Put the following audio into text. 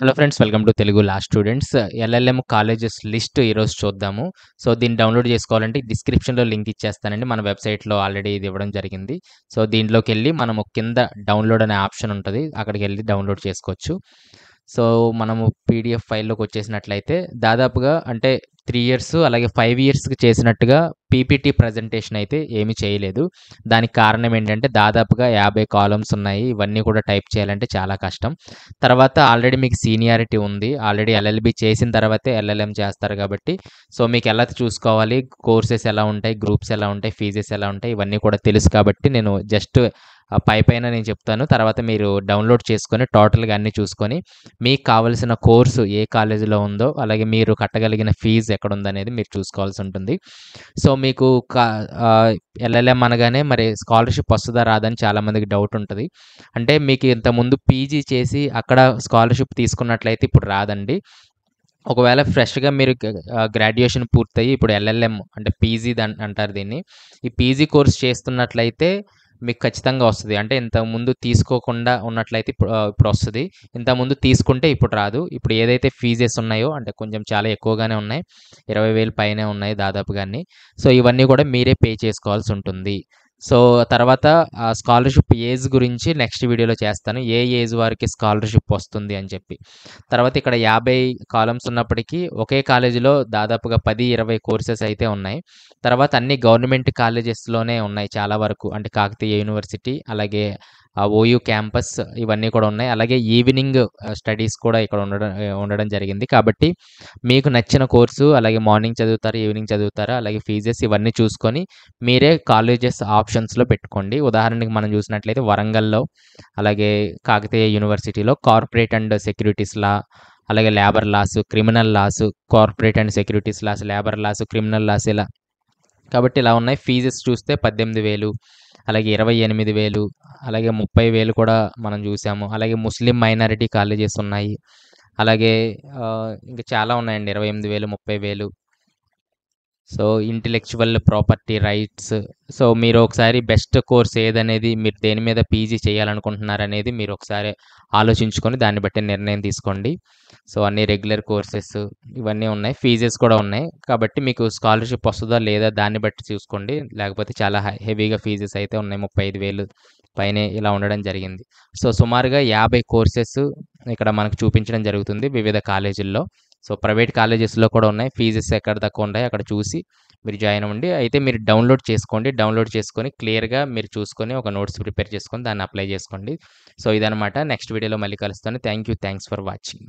hello friends welcome to Telugu law students L L M colleges list ఈరోజు చూద్దాము so దీన్ని download చేసుకోవాలంటే డిస్క్రిప్షన్లో లింక్ ఇచ్చేస్తానండి మన వెబ్సైట్లో ఆల్రెడీ ఇది ఇవ్వడం జరిగింది సో దీంట్లోకి వెళ్ళి మనము కింద డౌన్లోడ్ అనే ఆప్షన్ ఉంటుంది అక్కడికి వెళ్ళి డౌన్లోడ్ చేసుకోవచ్చు సో మనము పీడిఎఫ్ ఫైల్లోకి వచ్చేసినట్లయితే దాదాపుగా అంటే త్రీ ఇయర్స్ అలాగే ఫైవ్ ఇయర్స్కి చేసినట్టుగా పీపీటీ ప్రజెంటేషన్ అయితే ఏమీ చేయలేదు దానికి కారణం ఏంటంటే దాదాపుగా యాభై కాలమ్స్ ఉన్నాయి ఇవన్నీ కూడా టైప్ చేయాలంటే చాలా కష్టం తర్వాత ఆల్రెడీ మీకు సీనియారిటీ ఉంది ఆల్రెడీ ఎల్ఎల్బి చేసిన తర్వాతే ఎల్ఎల్ఎం చేస్తారు కాబట్టి సో మీకు ఎలా చూసుకోవాలి కోర్సెస్ ఎలా ఉంటాయి గ్రూప్స్ ఎలా ఉంటాయి ఫీజెస్ ఎలా ఉంటాయి ఇవన్నీ కూడా తెలుసు కాబట్టి నేను జస్ట్ పై పైన నేను చెప్తాను తర్వాత మీరు డౌన్లోడ్ చేసుకొని టోటల్గా అన్నీ చూసుకొని మీకు కావలసిన కోర్సు ఏ కాలేజీలో ఉందో అలాగే మీరు కట్టగలిగిన ఫీజు ఎక్కడ ఉందనేది మీరు చూసుకోవాల్సి ఉంటుంది సో మీకు ఎల్ఎల్ఎం అనగానే మరి స్కాలర్షిప్ వస్తుందా రాదని చాలామందికి డౌట్ ఉంటుంది అంటే మీకు ఇంతకుముందు పీజీ చేసి అక్కడ స్కాలర్షిప్ తీసుకున్నట్లయితే ఇప్పుడు రాదండి ఒకవేళ ఫ్రెష్గా మీరు గ్రాడ్యుయేషన్ పూర్తయి ఇప్పుడు ఎల్ఎల్ఎం అంటే పీజీ అంటారు దీన్ని ఈ పీజీ కోర్స్ చేస్తున్నట్లయితే మీకు ఖచ్చితంగా వస్తుంది అంటే ముందు తీసుకోకుండా ఉన్నట్లయితే ఇప్పుడు ఇప్పుడు వస్తుంది ముందు తీసుకుంటే ఇప్పుడు రాదు ఇప్పుడు ఏదైతే ఫీజెస్ ఉన్నాయో అంటే కొంచెం చాలా ఎక్కువగానే ఉన్నాయి ఇరవై వేలు పైనే ఉన్నాయి దాదాపుగా సో ఇవన్నీ కూడా మీరే పే చేసుకోవాల్సి ఉంటుంది సో తర్వాత ఆ స్కాలర్షిప్ ఏజ్ గురించి నెక్స్ట్ వీడియోలో చేస్తాను ఏ ఏజ్ వారికి స్కాలర్షిప్ వస్తుంది అని చెప్పి తర్వాత ఇక్కడ యాభై కాలమ్స్ ఉన్నప్పటికీ ఒకే కాలేజీలో దాదాపుగా పది ఇరవై కోర్సెస్ అయితే ఉన్నాయి తర్వాత అన్ని గవర్నమెంట్ కాలేజెస్లోనే ఉన్నాయి చాలా వరకు అంటే కాకతీయ యూనివర్సిటీ అలాగే ఓయూ క్యాంపస్ ఇవన్నీ కూడా ఉన్నాయి అలాగే ఈవినింగ్ స్టడీస్ కూడా ఇక్కడ ఉండడం ఉండడం జరిగింది కాబట్టి మీకు నచ్చిన కోర్సు అలాగే మార్నింగ్ చదువుతారు ఈవినింగ్ చదువుతారు అలాగే ఫీజెస్ ఇవన్నీ చూసుకొని మీరే కాలేజెస్ ఆఫ్ ఆప్షన్స్లో పెట్టుకోండి ఉదాహరణకి మనం చూసినట్లయితే వరంగల్లో అలాగే కాకతీయ యూనివర్సిటీలో కార్పొరేట్ అండ్ సెక్యూరిటీస్ లా అలాగే labour laws criminal laws corporate and securities laws labour laws criminal laws ఇలా కాబట్టి ఇలా ఉన్నాయి ఫీజెస్ చూస్తే పద్దెనిమిది వేలు అలాగే ఇరవై ఎనిమిది వేలు అలాగే ముప్పై వేలు కూడా మనం చూసాము అలాగే ముస్లిం మైనారిటీ కాలేజెస్ ఉన్నాయి అలాగే ఇంకా చాలా ఉన్నాయండి ఇరవై ఎనిమిది వేలు ముప్పై వేలు so intellectual property rights so మీరు ఒకసారి బెస్ట్ కోర్స్ ఏదనేది మీరు దేని మీద పీజీ చేయాలనుకుంటున్నారనేది మీరు ఒకసారి ఆలోచించుకొని దాన్ని బట్టి నిర్ణయం తీసుకోండి సో అన్ని రెగ్యులర్ కోర్సెస్ ఇవన్నీ ఉన్నాయి ఫీజెస్ కూడా ఉన్నాయి కాబట్టి మీకు స్కాలర్షిప్ వస్తుందా లేదా దాన్ని బట్టి చూసుకోండి లేకపోతే చాలా హెవీగా ఫీజెస్ అయితే ఉన్నాయి ముప్పై ఐదు వేలు పైనే ఇలా ఉండడం జరిగింది సో సుమారుగా యాభై కోర్సెస్ ఇక్కడ మనకు చూపించడం జరుగుతుంది వివిధ కాలేజీల్లో సో ప్రైవేట్ కాలేజెస్లో కూడా ఉన్నాయి ఫీజెస్ ఎక్కడ తక్కువ ఉన్నాయి అక్కడ చూసి మీరు జాయిన్ అవ్వండి అయితే మీరు డౌన్లోడ్ చేసుకోండి డౌన్లోడ్ చేసుకొని క్లియర్గా మీరు చూసుకొని ఒక నోట్స్ ప్రిపేర్ చేసుకొని దాన్ని అప్లై చేసుకోండి సో ఇదనమాట నెక్స్ట్ వీడియోలో మళ్ళీ కలుస్తాను thank you thanks for watching